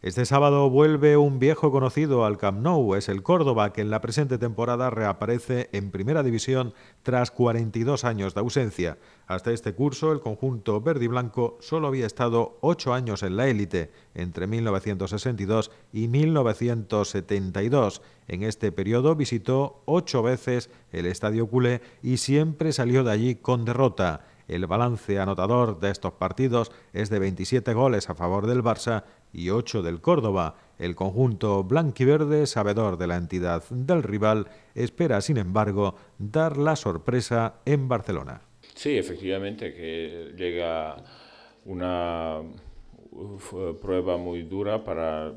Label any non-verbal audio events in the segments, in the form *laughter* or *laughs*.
Este sábado vuelve un viejo conocido al Camp Nou, es el Córdoba, que en la presente temporada reaparece en Primera División tras 42 años de ausencia. Hasta este curso, el conjunto verde y blanco solo había estado ocho años en la élite, entre 1962 y 1972. En este periodo visitó ocho veces el Estadio Culé y siempre salió de allí con derrota. El balance anotador de estos partidos es de 27 goles a favor del Barça y 8 del Córdoba. El conjunto blanquiverde, sabedor de la entidad del rival, espera, sin embargo, dar la sorpresa en Barcelona. Sí, efectivamente, que llega una prueba muy dura para,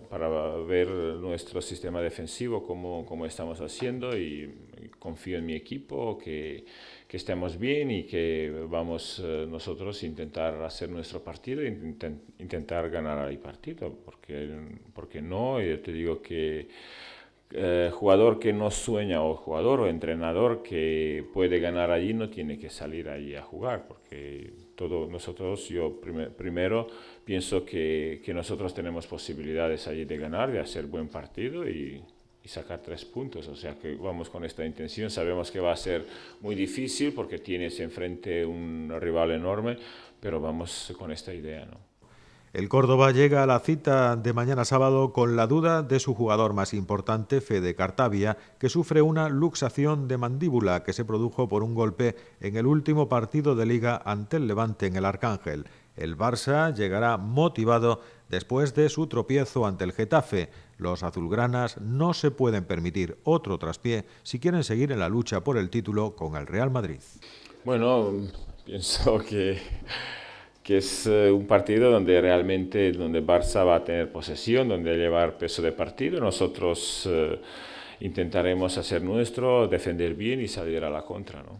ver nuestro sistema defensivo, como estamos haciendo y confío en mi equipo, que, que estemos bien y que vamos eh, nosotros nosotros intentar hacer nuestro partido, e intentar ganar el partido, porque, porque no, yo te digo que eh, jugador que no sueña o jugador o entrenador que puede ganar allí no tiene que salir allí a jugar, porque todos nosotros, yo primero pienso que, que nosotros tenemos posibilidades allí de ganar, de hacer buen partido y y sacar tres puntos. O sea que vamos con esta intención. Sabemos que va a ser muy difícil porque tienes enfrente un rival enorme, pero vamos con esta idea. ¿no? El Córdoba llega a la cita de mañana sábado con la duda de su jugador más importante, Fede Cartavia, que sufre una luxación de mandíbula que se produjo por un golpe en el último partido de liga ante el Levante en el Arcángel. El Barça llegará motivado después de su tropiezo ante el Getafe. Los azulgranas no se pueden permitir otro traspié si quieren seguir en la lucha por el título con el Real Madrid. Bueno, *laughs* pienso que, que es eh, un partido donde realmente donde Barça va a tener posesión, donde llevar peso de partido. Nosotros eh, intentaremos hacer nuestro, defender bien y salir a la contra, ¿no?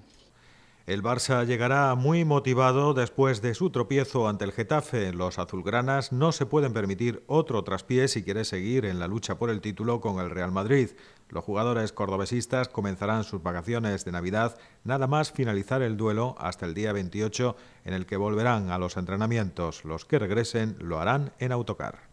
El Barça llegará muy motivado después de su tropiezo ante el Getafe. Los azulgranas no se pueden permitir otro traspié si quiere seguir en la lucha por el título con el Real Madrid. Los jugadores cordobesistas comenzarán sus vacaciones de Navidad nada más finalizar el duelo hasta el día 28 en el que volverán a los entrenamientos. Los que regresen lo harán en autocar.